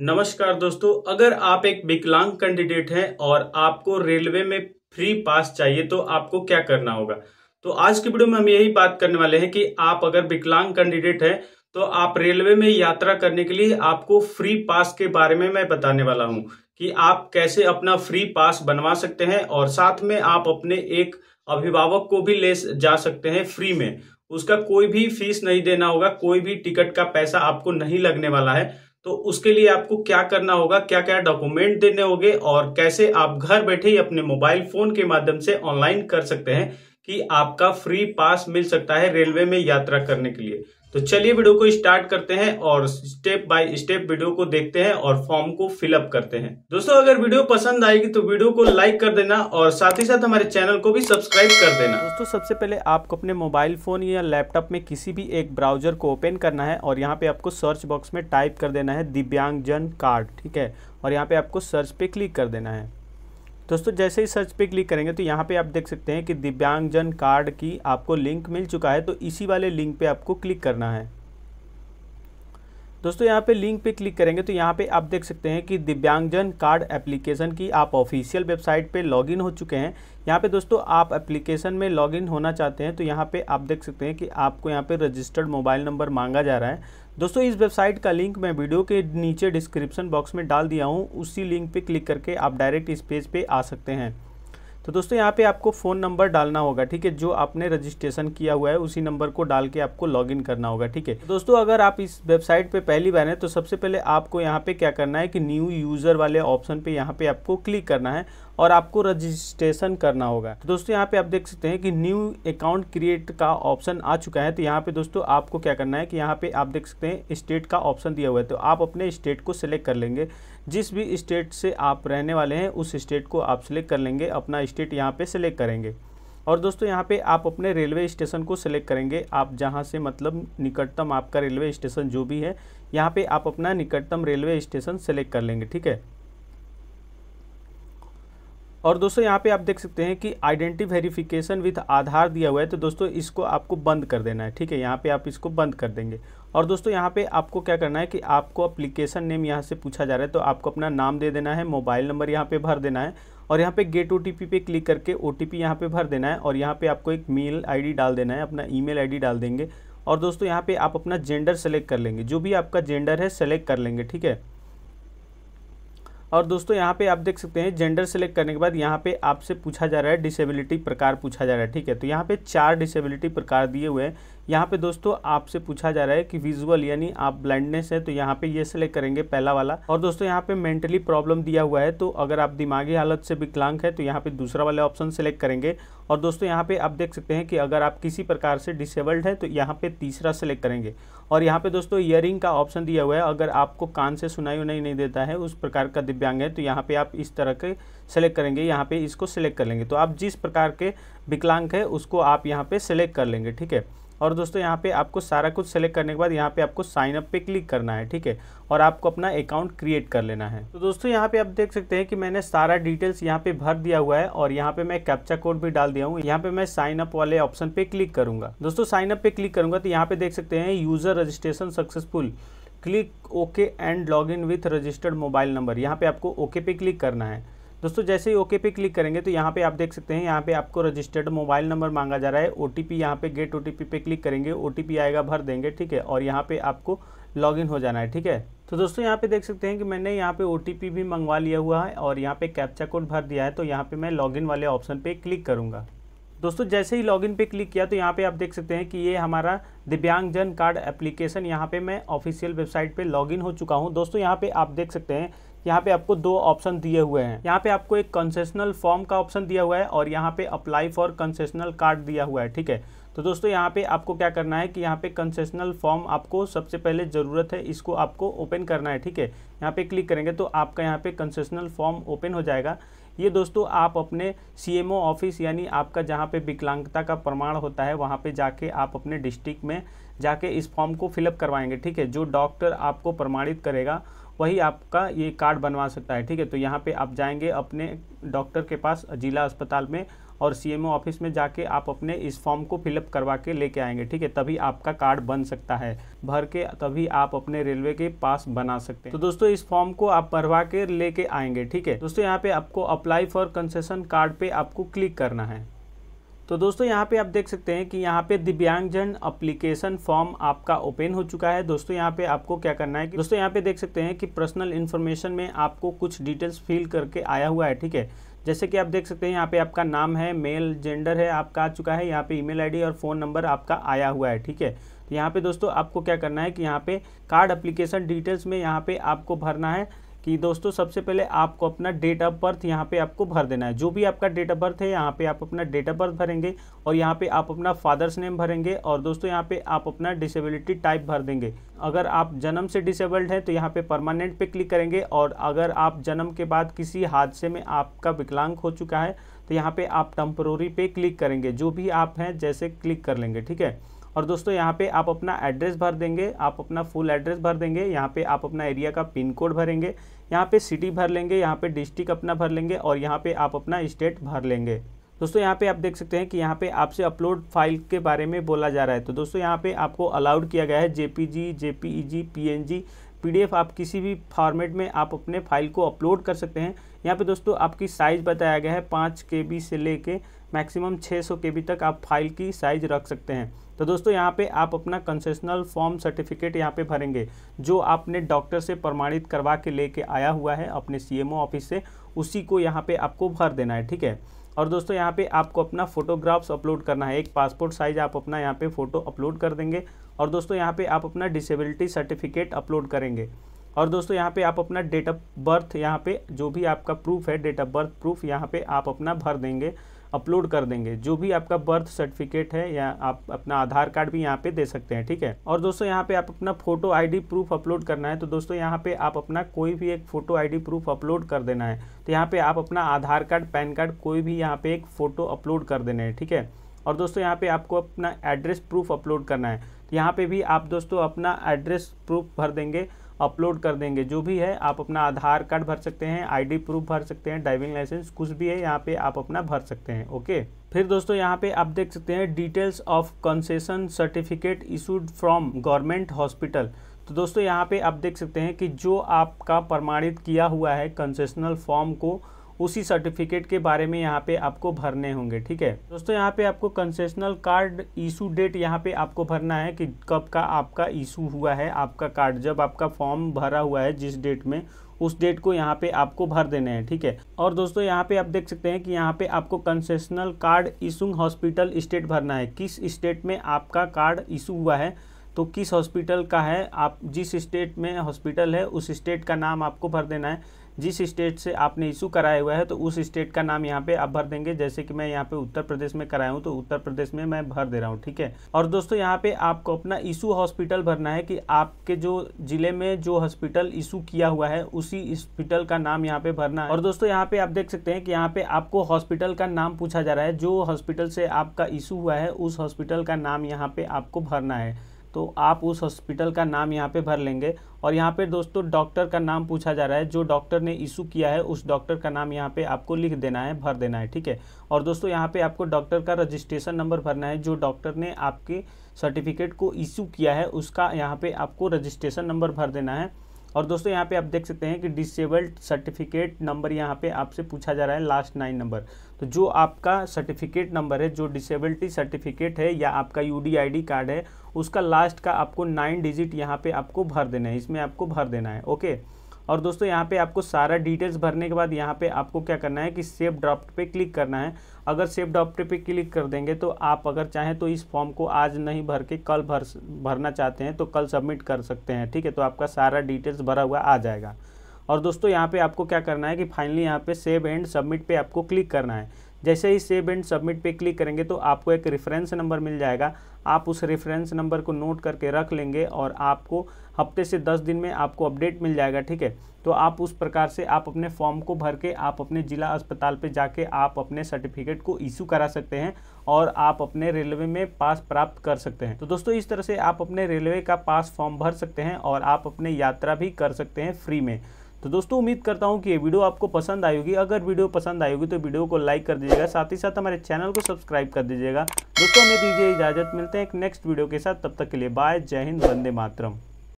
नमस्कार दोस्तों अगर आप एक विकलांग कैंडिडेट हैं और आपको रेलवे में फ्री पास चाहिए तो आपको क्या करना होगा तो आज की वीडियो में हम यही बात करने वाले हैं कि आप अगर विकलांग कैंडिडेट हैं तो आप रेलवे में यात्रा करने के लिए आपको फ्री पास के बारे में मैं बताने वाला हूं कि आप कैसे अपना फ्री पास बनवा सकते हैं और साथ में आप अपने एक अभिभावक को भी ले जा सकते हैं फ्री में उसका कोई भी फीस नहीं देना होगा कोई भी टिकट का पैसा आपको नहीं लगने वाला है तो उसके लिए आपको क्या करना होगा क्या क्या डॉक्यूमेंट देने होंगे और कैसे आप घर बैठे ही अपने मोबाइल फोन के माध्यम से ऑनलाइन कर सकते हैं कि आपका फ्री पास मिल सकता है रेलवे में यात्रा करने के लिए तो चलिए वीडियो को स्टार्ट करते हैं और स्टेप बाय स्टेप वीडियो को देखते हैं और फॉर्म को फिलअप करते हैं दोस्तों अगर वीडियो पसंद आएगी तो वीडियो को लाइक कर देना और साथ ही साथ हमारे चैनल को भी सब्सक्राइब कर देना दोस्तों सबसे पहले आपको अपने मोबाइल फोन या लैपटॉप में किसी भी एक ब्राउजर को ओपन करना है और यहाँ पे आपको सर्च बॉक्स में टाइप कर देना है दिव्यांगजन कार्ड ठीक है और यहाँ पे आपको सर्च पे क्लिक कर देना है दोस्तों जैसे ही सर्च पे क्लिक करेंगे तो यहाँ पे आप देख सकते हैं कि दिव्यांगजन कार्ड की आपको लिंक मिल चुका है तो इसी वाले लिंक पे आपको क्लिक करना है दोस्तों यहाँ पे लिंक पे क्लिक करेंगे तो यहाँ पे आप देख सकते हैं कि दिव्यांगजन कार्ड एप्लीकेशन की आप ऑफिशियल वेबसाइट पे लॉगिन हो चुके हैं यहाँ पे दोस्तों आप एप्लीकेशन में लॉगिन होना चाहते हैं तो यहाँ पे आप देख सकते हैं कि आपको यहाँ पे रजिस्टर्ड मोबाइल नंबर मांगा जा रहा है दोस्तों इस वेबसाइट का लिंक मैं वीडियो के नीचे डिस्क्रिप्शन बॉक्स में डाल दिया हूँ उसी लिंक पे क्लिक करके आप डायरेक्ट इस पेज पे आ सकते हैं तो दोस्तों यहाँ पे आपको फ़ोन नंबर डालना होगा ठीक है जो आपने रजिस्ट्रेशन किया हुआ है उसी नंबर को डाल के आपको लॉगिन करना होगा ठीक है दोस्तों अगर आप इस वेबसाइट पे पहली बार हैं तो सबसे पहले आपको यहाँ पे क्या करना है कि न्यू यूज़र वाले ऑप्शन पे यहाँ पे आपको क्लिक करना है और आपको रजिस्ट्रेशन करना होगा तो दोस्तों यहाँ पे आप देख सकते हैं कि न्यू अकाउंट क्रिएट का ऑप्शन आ चुका है तो यहाँ पे दोस्तों आपको क्या करना है कि यहाँ पे आप देख सकते हैं स्टेट का ऑप्शन दिया हुआ है तो आप अपने स्टेट को सिलेक्ट कर लेंगे जिस भी स्टेट से आप रहने वाले हैं उस स्टेट को आप सिलेक्ट कर लेंगे अपना स्टेट यहाँ पर सिलेक्ट करेंगे और दोस्तों यहाँ पे आप अपने रेलवे स्टेशन को सिलेक्ट करेंगे आप जहाँ से मतलब निकटतम आपका रेलवे स्टेशन जो भी है यहाँ पे आप अपना निकटतम रेलवे स्टेशन सेलेक्ट कर लेंगे ठीक है और दोस्तों यहाँ पे आप देख सकते हैं कि आइडेंटी वेरिफिकेशन विथ आधार दिया हुआ है तो दोस्तों इसको आपको बंद कर देना है ठीक है यहाँ पे आप इसको बंद कर देंगे और दोस्तों यहाँ पे आपको क्या करना है कि आपको अप्लीकेशन नेम यहाँ से पूछा जा रहा है तो आपको अपना नाम दे देना है मोबाइल नंबर यहाँ पे भर देना है और यहाँ पे गेट ओ पे क्लिक करके ओ टी यहाँ पे भर देना है और यहाँ पे आपको एक मेल आई डाल देना है अपना ई आई डाल देंगे और दोस्तों यहाँ पर आप अपना जेंडर सेलेक्ट कर लेंगे जो भी आपका जेंडर है सेलेक्ट कर लेंगे ठीक है और दोस्तों यहाँ पे आप देख सकते हैं जेंडर सेलेक्ट करने के बाद यहाँ पे आपसे पूछा जा रहा है डिसेबिलिटी प्रकार पूछा जा रहा है ठीक है तो यहाँ पे चार डिसेबिलिटी प्रकार दिए हुए हैं यहाँ पे दोस्तों आपसे पूछा जा रहा है कि विजुअल यानी आप ब्लाइंडनेस है तो यहाँ पे ये सिलेक्ट करेंगे पहला वाला और दोस्तों यहाँ पे मेंटली प्रॉब्लम दिया हुआ है तो अगर आप दिमागी हालत से विकलांग है तो यहाँ पे दूसरा वाला ऑप्शन सेलेक्ट करेंगे और दोस्तों यहाँ पे आप देख सकते हैं कि अगर आप किसी प्रकार से डिसेबल्ड है तो यहाँ पे तीसरा सेलेक्ट करेंगे और यहाँ पे दोस्तों ईयरिंग का ऑप्शन दिया हुआ है अगर आपको कान से सुनाई उनाई नहीं देता है उस प्रकार का दिव्यांग है तो यहाँ पे आप इस तरह के सेलेक्ट करेंगे यहाँ पे इसको सेलेक्ट कर लेंगे तो आप जिस प्रकार के विकलांग है उसको आप यहाँ पे सेलेक्ट कर लेंगे ठीक है और दोस्तों यहाँ पे आपको सारा कुछ सेलेक्ट करने के बाद यहाँ पे आपको साइन अप पे क्लिक करना है ठीक है और आपको अपना अकाउंट क्रिएट कर लेना है तो दोस्तों यहाँ पे आप देख सकते हैं कि मैंने सारा डिटेल्स यहाँ पे भर दिया हुआ है और यहाँ पे मैं कैप्चा कोड भी डाल दिया हूँ यहाँ पे मैं साइन अप वाले ऑप्शन पे क्लिक करूंगा दोस्तों साइन अप पे क्लिक करूंगा तो यहाँ पे देख सकते हैं user registration successful click okay and log in with registered mobile number यहाँ पे आपको ओके पे क्लिक करना है दोस्तों जैसे ही ओके पे क्लिक करेंगे तो यहाँ पे आप देख सकते हैं यहाँ पे आपको रजिस्टर्ड मोबाइल नंबर मांगा जा रहा है ओ टी यहाँ पे गेट ओ पे क्लिक करेंगे ओ आएगा भर देंगे ठीक है और यहाँ पे आपको लॉगिन हो जाना है ठीक है तो दोस्तों यहाँ पे देख सकते हैं कि मैंने यहाँ पे ओ भी मंगवा लिया हुआ है और यहाँ पे कैप्चा कोड भर दिया है तो यहाँ पे मैं लॉगिन वाले ऑप्शन पे क्लिक करूँगा दोस्तों जैसे ही लॉगिन पे क्लिक किया तो यहाँ पे आप देख सकते हैं कि ये हमारा दिव्यांगजन कार्ड एप्लीकेशन यहाँ पे मैं ऑफिशियल वेबसाइट पे लॉगिन हो चुका हूँ दोस्तों यहाँ पे आप देख सकते हैं यहाँ पे आपको दो ऑप्शन दिए हुए हैं यहाँ पे आपको एक कंसेशनल फॉर्म का ऑप्शन दिया हुआ है और यहाँ पे अप्लाई फॉर कंसेशनल कार्ड दिया हुआ है ठीक है तो दोस्तों यहाँ पे आपको क्या करना है कि यहाँ पे कंसेशनल फॉर्म आपको सबसे पहले ज़रूरत है इसको आपको ओपन करना है ठीक है यहाँ पे क्लिक करेंगे तो आपका यहाँ पे कंसेशनल फॉर्म ओपन हो जाएगा ये दोस्तों आप अपने सीएमओ ऑफिस यानी आपका जहाँ पे विकलांगता का प्रमाण होता है वहाँ पे जाके आप अपने डिस्ट्रिक्ट में जाके इस फॉर्म को फिलअप करवाएंगे ठीक है जो डॉक्टर आपको प्रमाणित करेगा वही आपका ये कार्ड बनवा सकता है ठीक है तो यहाँ पे आप जाएंगे अपने डॉक्टर के पास जिला अस्पताल में और सीएमओ ऑफिस में जाके आप अपने इस फॉर्म को फिलअप करवा के लेके आएंगे ठीक है तभी आपका कार्ड बन सकता है भर के तभी आप अपने रेलवे के पास बना सकते हैं तो दोस्तों इस फॉर्म को आप भरवा के लेके आएंगे ठीक है दोस्तों यहाँ पे आपको अप्लाई फॉर कंसेशन कार्ड पे आपको क्लिक करना है तो दोस्तों यहाँ पे आप देख सकते हैं कि यहाँ पे दिव्यांगजन अप्लीकेशन फॉर्म आपका ओपन हो चुका है दोस्तों यहाँ पे आपको क्या करना है कि दोस्तों यहाँ पे देख सकते हैं कि पर्सनल इन्फॉर्मेशन में आपको कुछ डिटेल्स फिल करके आया हुआ है ठीक है जैसे कि आप देख सकते हैं यहाँ पे आपका नाम है मेल जेंडर है आपका आ चुका है यहाँ पे ईमेल आईडी और फ़ोन नंबर आपका आया हुआ है ठीक है तो यहाँ पे दोस्तों आपको क्या करना है कि यहाँ पे कार्ड अप्लीकेशन डिटेल्स में यहाँ पे आपको भरना है कि दोस्तों सबसे पहले आपको अपना डेट ऑफ बर्थ यहाँ पे आपको भर देना है जो भी आपका डेट ऑफ बर्थ है यहाँ पे आप अपना डेट ऑफ बर्थ भरेंगे और यहाँ पे आप अपना फादर्स नेम भरेंगे और दोस्तों यहाँ पे आप अपना डिसेबिलिटी टाइप भर देंगे अगर आप जन्म से डिसेबल्ड हैं तो यहाँ पे परमानेंट पे क्लिक करेंगे और अगर आप जन्म के बाद किसी हादसे में आपका विकलांग हो चुका है तो यहाँ पर आप टम्प्रोरी पे क्लिक करेंगे जो भी आप हैं जैसे क्लिक कर लेंगे ठीक है और दोस्तों यहाँ पे आप अपना एड्रेस भर देंगे आप अपना फुल एड्रेस भर देंगे यहाँ पे आप अपना एरिया का पिन कोड भरेंगे यहाँ पे सिटी भर लेंगे यहाँ पे डिस्ट्रिक्ट अपना भर लेंगे और यहाँ पे आप अपना स्टेट भर लेंगे दोस्तों यहाँ पे आप देख सकते हैं कि यहाँ पे आपसे अपलोड फाइल के बारे में बोला जा रहा है तो दोस्तों यहाँ पे आपको अलाउड किया गया है जी पी डी पीडीएफ आप किसी भी फॉर्मेट में आप अपने फाइल को अपलोड कर सकते हैं यहाँ पे दोस्तों आपकी साइज़ बताया गया है पाँच के बी से लेके मैक्सिमम 600 बी तक आप फाइल की साइज रख सकते हैं तो दोस्तों यहाँ पे आप अपना कंसेशनल फॉर्म सर्टिफिकेट यहाँ पे भरेंगे जो आपने डॉक्टर से प्रमाणित करवा के लेके आया हुआ है अपने सीएमओ ऑफिस से उसी को यहाँ पे आपको भर देना है ठीक है और दोस्तों यहाँ पे आपको अपना फोटोग्राफ्स अपलोड करना है एक पासपोर्ट साइज आप अपना यहाँ पे फ़ोटो अपलोड कर देंगे और दोस्तों यहाँ पे आप अपना डिसेबिलिटी सर्टिफिकेट अपलोड करेंगे और दोस्तों यहाँ पे आप अपना डेट ऑफ बर्थ यहाँ पे जो भी आपका प्रूफ है डेट ऑफ बर्थ प्रूफ यहाँ पे आप अपना भर देंगे अपलोड कर देंगे जो भी आपका बर्थ सर्टिफिकेट है या आप अपना आधार कार्ड भी यहाँ पे दे सकते हैं ठीक है और दोस्तों यहाँ पे आप अपना फोटो आईडी प्रूफ अपलोड करना है तो दोस्तों यहाँ पे आप अपना कोई भी एक फोटो आईडी प्रूफ अपलोड कर देना है तो यहाँ पे आप अपना आधार कार्ड पैन कार्ड कोई भी यहाँ पे एक फोटो अपलोड कर देना है ठीक है और दोस्तों यहाँ पे आपको अपना एड्रेस प्रूफ अपलोड करना है तो यहाँ पे भी आप दोस्तों अपना एड्रेस प्रूफ भर देंगे अपलोड कर देंगे जो भी है आप अपना आधार कार्ड भर सकते हैं आईडी प्रूफ भर सकते हैं ड्राइविंग लाइसेंस कुछ भी है यहाँ पे आप अपना भर सकते हैं ओके फिर दोस्तों यहाँ पे आप देख सकते हैं details of concession certificate issued from government hospital तो दोस्तों यहाँ पे आप देख सकते हैं कि जो आपका प्रमाणित किया हुआ है कंसेशनल फॉर्म को उसी सर्टिफिकेट के बारे में यहाँ पे आपको भरने होंगे ठीक है दोस्तों यहाँ पे आपको कंसेशनल कार्ड इशू डेट यहाँ पे आपको भरना है कि कब का आपका इशू हुआ है आपका कार्ड जब आपका फॉर्म भरा हुआ है जिस डेट में उस डेट को यहाँ पे आपको भर देने हैं ठीक है और दोस्तों यहाँ पे आप देख सकते हैं कि यहाँ पे आपको concessional card issuing hospital state भरना है किस स्टेट में आपका कार्ड इशू हुआ है तो किस हॉस्पिटल का है आप जिस स्टेट में हॉस्पिटल है उस स्टेट का नाम आपको भर देना है जिस स्टेट से आपने इशू कराया हुआ है तो उस स्टेट का नाम यहाँ पे आप भर देंगे जैसे कि मैं यहाँ पे उत्तर प्रदेश में कराया हूँ तो उत्तर प्रदेश में मैं भर दे रहा हूँ ठीक है और दोस्तों यहाँ पे आपको अपना इशू हॉस्पिटल भरना है कि आपके जो जिले में जो हॉस्पिटल इशू किया हुआ है उसी हॉस्पिटल का नाम यहाँ पे भरना है और दोस्तों यहाँ पे आप देख सकते हैं कि यहाँ पे आपको हॉस्पिटल का नाम पूछा जा रहा है जो हॉस्पिटल से आपका इशू हुआ है उस हॉस्पिटल का नाम यहाँ पे आपको भरना है तो आप उस हॉस्पिटल का नाम यहाँ पे भर लेंगे और यहाँ पे दोस्तों डॉक्टर का नाम पूछा जा रहा है जो डॉक्टर ने इशू किया है उस डॉक्टर का नाम यहाँ पे आपको लिख देना है भर देना है ठीक है और दोस्तों यहाँ पे आपको डॉक्टर का रजिस्ट्रेशन नंबर भरना है जो डॉक्टर ने आपके सर्टिफिकेट को इशू किया है उसका यहाँ पर आपको रजिस्ट्रेशन नंबर भर देना है और दोस्तों यहाँ पे आप देख सकते हैं कि डिसेबल्ड सर्टिफिकेट नंबर यहाँ पे आपसे पूछा जा रहा है लास्ट नाइन नंबर तो जो आपका सर्टिफिकेट नंबर है जो डिसेबिलिटी सर्टिफिकेट है या आपका यू डी कार्ड है उसका लास्ट का आपको नाइन डिजिट यहाँ पर आपको भर देना है इसमें आपको भर देना है ओके और दोस्तों यहाँ पे आपको सारा डिटेल्स भरने के बाद यहाँ पे आपको क्या करना है कि सेफ ड्राफ्ट पे क्लिक करना है अगर सेव ड्राफ्ट पे क्लिक कर देंगे तो आप अगर चाहें तो इस फॉर्म को आज नहीं भर के कल भर भरना चाहते हैं तो कल सबमिट कर सकते हैं ठीक है तो आपका सारा डिटेल्स भरा हुआ आ जाएगा और दोस्तों यहाँ पे आपको क्या करना है कि फाइनली यहाँ पे सेव एंड सबमिट पे आपको क्लिक करना है जैसे ही सेव एंड सबमिट पे क्लिक करेंगे तो आपको एक रेफरेंस नंबर मिल जाएगा आप उस रेफरेंस नंबर को नोट करके रख लेंगे और आपको हफ्ते से दस दिन में आपको अपडेट मिल जाएगा ठीक है तो आप उस प्रकार से आप अपने फॉर्म को भर के आप अपने ज़िला अस्पताल पे जाके आप अपने सर्टिफिकेट को इशू करा सकते हैं और आप अपने रेलवे में पास प्राप्त कर सकते हैं तो दोस्तों इस तरह से आप अपने रेलवे का पास फॉर्म भर सकते हैं और आप अपने यात्रा भी कर सकते हैं फ्री में तो दोस्तों उम्मीद करता हूँ कि ये वीडियो आपको पसंद आएगी अगर वीडियो पसंद आएगी तो वीडियो को लाइक कर दीजिएगा साथ ही साथ हमारे चैनल को सब्सक्राइब कर दीजिएगा दोस्तों हमें दीजिए इजाज़त मिलते हैं एक नेक्स्ट वीडियो के साथ तब तक के लिए बाय जय हिंद वंदे मातरम